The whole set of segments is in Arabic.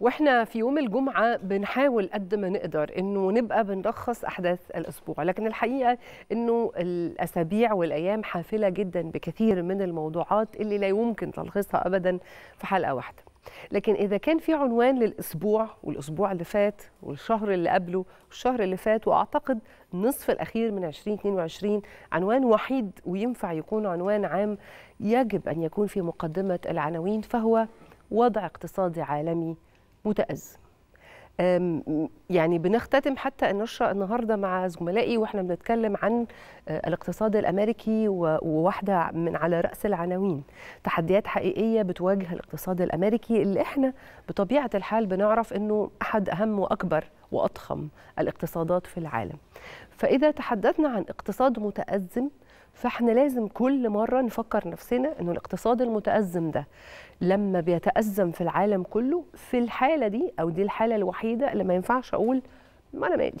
واحنا في يوم الجمعه بنحاول قد ما نقدر انه نبقى بنلخص احداث الاسبوع لكن الحقيقه انه الاسابيع والايام حافله جدا بكثير من الموضوعات اللي لا يمكن تلخيصها ابدا في حلقه واحده لكن اذا كان في عنوان للاسبوع والاسبوع اللي فات والشهر اللي قبله والشهر اللي فات واعتقد النصف الاخير من 2022 عنوان وحيد وينفع يكون عنوان عام يجب ان يكون في مقدمه العناوين فهو وضع اقتصادي عالمي متأزم يعني بنختتم حتى النشرة النهاردة مع زملائي وإحنا بنتكلم عن آه، الاقتصاد الأمريكي وواحدة من على رأس العناوين تحديات حقيقية بتواجه الاقتصاد الأمريكي اللي إحنا بطبيعة الحال بنعرف أنه أحد أهم وأكبر وأضخم الاقتصادات في العالم فإذا تحدثنا عن اقتصاد متأزم فاحنا لازم كل مره نفكر نفسنا انه الاقتصاد المتازم ده لما بيتازم في العالم كله في الحاله دي او دي الحاله الوحيده اللي ما ينفعش اقول ما انا مالي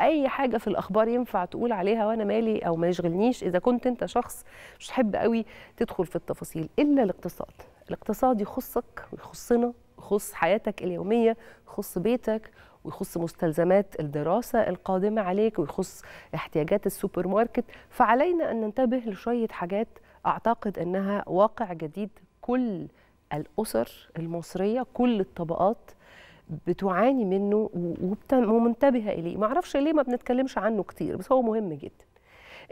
اي حاجه في الاخبار ينفع تقول عليها وانا مالي او ما يشغلنيش اذا كنت انت شخص مش تحب قوي تدخل في التفاصيل الا الاقتصاد الاقتصاد يخصك ويخصنا يخص حياتك اليوميه يخص بيتك ويخص مستلزمات الدراسة القادمة عليك ويخص احتياجات السوبر ماركت فعلينا أن ننتبه لشوية حاجات أعتقد أنها واقع جديد كل الأسر المصرية كل الطبقات بتعاني منه ومنتبهة إليه معرفش ليه ما بنتكلمش عنه كتير بس هو مهم جدا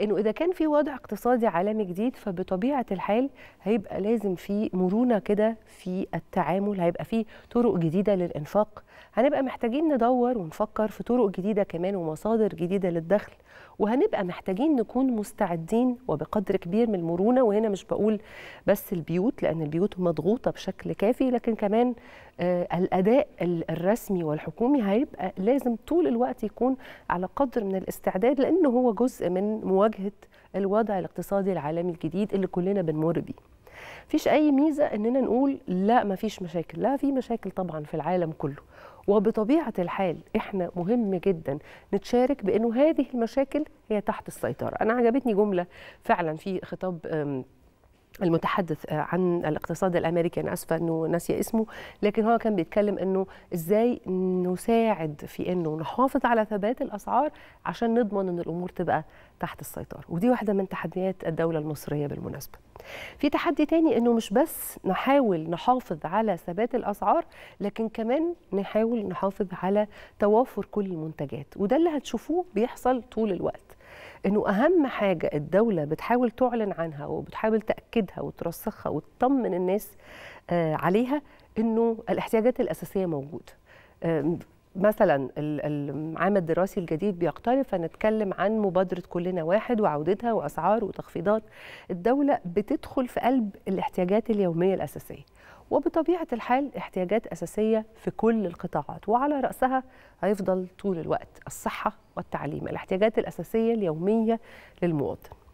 انه اذا كان في وضع اقتصادي عالمي جديد فبطبيعه الحال هيبقى لازم في مرونه كده في التعامل هيبقى في طرق جديده للانفاق هنبقى محتاجين ندور ونفكر في طرق جديده كمان ومصادر جديده للدخل وهنبقى محتاجين نكون مستعدين وبقدر كبير من المرونه وهنا مش بقول بس البيوت لان البيوت مضغوطه بشكل كافي لكن كمان آه الاداء الرسمي والحكومي هيبقى لازم طول الوقت يكون على قدر من الاستعداد لانه هو جزء من مواجهه مواجهه الوضع الاقتصادي العالمي الجديد اللي كلنا بنمر بيه مفيش اي ميزه اننا نقول لا مفيش مشاكل لا في مشاكل طبعا في العالم كله وبطبيعه الحال احنا مهم جدا نتشارك بانه هذه المشاكل هي تحت السيطره انا عجبتني جمله فعلا في خطاب المتحدث آه، عن الاقتصاد الامريكي انا اسفه انه ناسيه اسمه لكن هو كان بيتكلم انه ازاي نساعد في انه نحافظ على ثبات الاسعار عشان نضمن ان الامور تبقى تحت السيطره ودي واحده من تحديات الدوله المصريه بالمناسبه في تحدي تاني انه مش بس نحاول نحافظ على ثبات الاسعار لكن كمان نحاول نحافظ على توافر كل المنتجات وده اللي هتشوفوه بيحصل طول الوقت انه اهم حاجه الدوله بتحاول تعلن عنها وبتحاول تاكدها وترسخها وتطمن الناس آه، عليها انه الاحتياجات الاساسيه موجوده مثلا العام الدراسي الجديد بيقترب فنتكلم عن مبادره كلنا واحد وعودتها واسعار وتخفيضات الدوله بتدخل في قلب الاحتياجات اليوميه الاساسيه وبطبيعة الحال احتياجات أساسية في كل القطاعات وعلى رأسها هيفضل طول الوقت الصحة والتعليم الاحتياجات الأساسية اليومية للمواطن